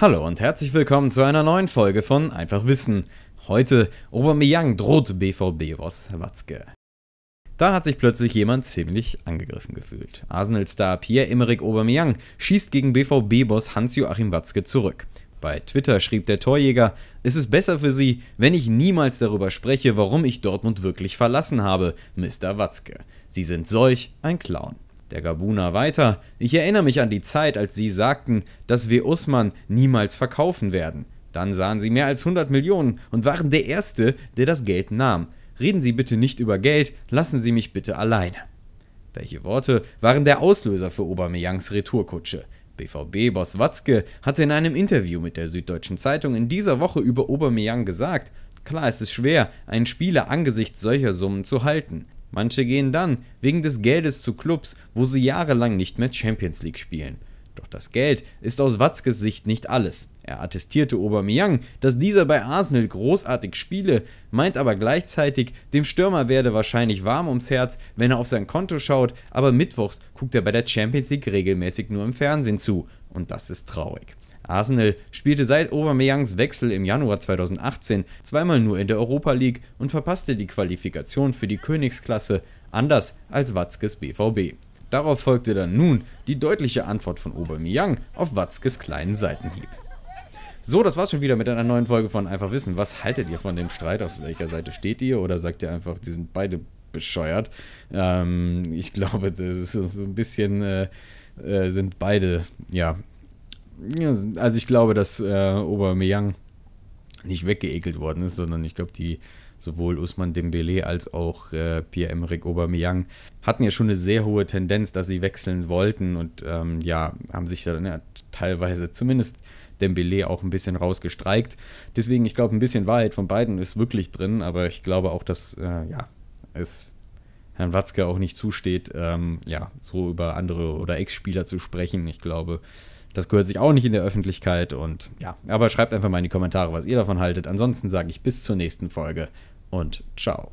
Hallo und herzlich willkommen zu einer neuen Folge von Einfach Wissen. Heute Obermeyang droht BVB Ross Watzke. Da hat sich plötzlich jemand ziemlich angegriffen gefühlt. Arsenal-Star Pierre-Emerick Aubameyang schießt gegen BVB-Boss Hans-Joachim Watzke zurück. Bei Twitter schrieb der Torjäger, es ist besser für Sie, wenn ich niemals darüber spreche, warum ich Dortmund wirklich verlassen habe, Mr. Watzke. Sie sind solch ein Clown. Der Gabuner weiter. Ich erinnere mich an die Zeit, als Sie sagten, dass wir Usman niemals verkaufen werden. Dann sahen Sie mehr als 100 Millionen und waren der Erste, der das Geld nahm. Reden Sie bitte nicht über Geld, lassen Sie mich bitte alleine. Welche Worte waren der Auslöser für Obermeyangs Retourkutsche? BVB-Boss Watzke hatte in einem Interview mit der Süddeutschen Zeitung in dieser Woche über Obermeyang gesagt, klar, es ist schwer, einen Spieler angesichts solcher Summen zu halten. Manche gehen dann wegen des Geldes zu Clubs, wo sie jahrelang nicht mehr Champions League spielen. Doch das Geld ist aus Watzkes Sicht nicht alles. Er attestierte Aubameyang, dass dieser bei Arsenal großartig spiele, meint aber gleichzeitig, dem Stürmer werde wahrscheinlich warm ums Herz, wenn er auf sein Konto schaut, aber mittwochs guckt er bei der Champions League regelmäßig nur im Fernsehen zu. Und das ist traurig. Arsenal spielte seit Aubameyangs Wechsel im Januar 2018 zweimal nur in der Europa League und verpasste die Qualifikation für die Königsklasse, anders als Watzkes BVB. Darauf folgte dann nun die deutliche Antwort von Aubameyang auf Watzkes kleinen Seitenhieb. So, das war's schon wieder mit einer neuen Folge von Einfach Wissen. Was haltet ihr von dem Streit? Auf welcher Seite steht ihr? Oder sagt ihr einfach, die sind beide bescheuert? Ähm, ich glaube, das ist so ein bisschen, äh, äh, sind beide, ja, also ich glaube, dass äh, Aubameyang nicht weggeekelt worden ist, sondern ich glaube, die sowohl Usman Dembele als auch äh, Pierre-Emerick Aubameyang hatten ja schon eine sehr hohe Tendenz, dass sie wechseln wollten und ähm, ja, haben sich dann ja, teilweise zumindest Dembele auch ein bisschen rausgestreikt. Deswegen, ich glaube, ein bisschen Wahrheit von beiden ist wirklich drin, aber ich glaube auch, dass äh, ja, es Herrn Watzke auch nicht zusteht, ähm, ja, so über andere oder Ex-Spieler zu sprechen. Ich glaube, das gehört sich auch nicht in der Öffentlichkeit und ja, aber schreibt einfach mal in die Kommentare, was ihr davon haltet. Ansonsten sage ich bis zur nächsten Folge und ciao.